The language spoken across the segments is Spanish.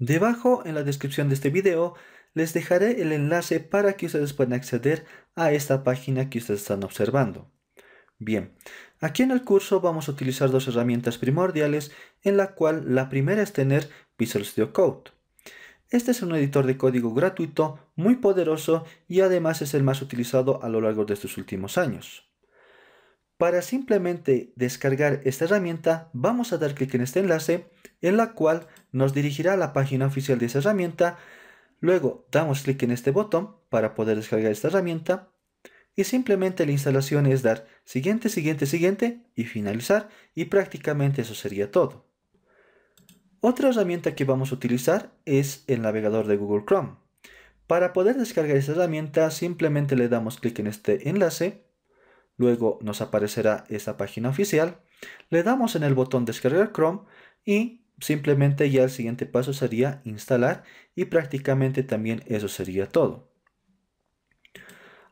Debajo en la descripción de este video les dejaré el enlace para que ustedes puedan acceder a esta página que ustedes están observando. Bien, aquí en el curso vamos a utilizar dos herramientas primordiales en la cual la primera es tener Visual Studio Code. Este es un editor de código gratuito muy poderoso y además es el más utilizado a lo largo de estos últimos años. Para simplemente descargar esta herramienta vamos a dar clic en este enlace en la cual nos dirigirá a la página oficial de esa herramienta. Luego damos clic en este botón para poder descargar esta herramienta y simplemente la instalación es dar siguiente, siguiente, siguiente y finalizar y prácticamente eso sería todo. Otra herramienta que vamos a utilizar es el navegador de Google Chrome. Para poder descargar esta herramienta simplemente le damos clic en este enlace, luego nos aparecerá esa página oficial, le damos en el botón descargar Chrome y simplemente ya el siguiente paso sería instalar y prácticamente también eso sería todo.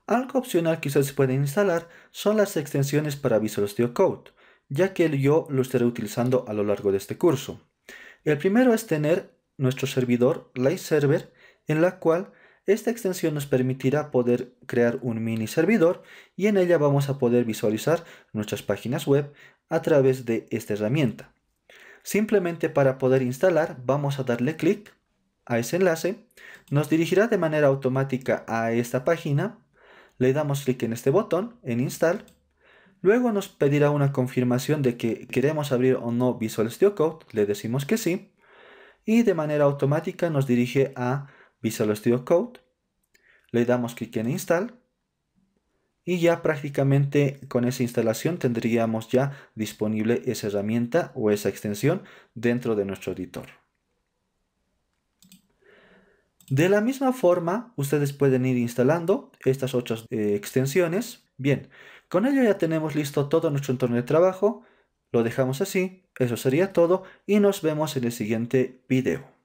Algo opcional que ustedes pueden instalar son las extensiones para Visual Studio Code, ya que yo lo estaré utilizando a lo largo de este curso. El primero es tener nuestro servidor Live Server, en la cual esta extensión nos permitirá poder crear un mini servidor y en ella vamos a poder visualizar nuestras páginas web a través de esta herramienta. Simplemente para poder instalar vamos a darle clic a ese enlace. Nos dirigirá de manera automática a esta página. Le damos clic en este botón, en Install. Luego nos pedirá una confirmación de que queremos abrir o no Visual Studio Code. Le decimos que sí. Y de manera automática nos dirige a Visual Studio Code. Le damos clic en Install y ya prácticamente con esa instalación tendríamos ya disponible esa herramienta o esa extensión dentro de nuestro editor. De la misma forma, ustedes pueden ir instalando estas otras eh, extensiones. Bien, con ello ya tenemos listo todo nuestro entorno de trabajo. Lo dejamos así, eso sería todo y nos vemos en el siguiente video.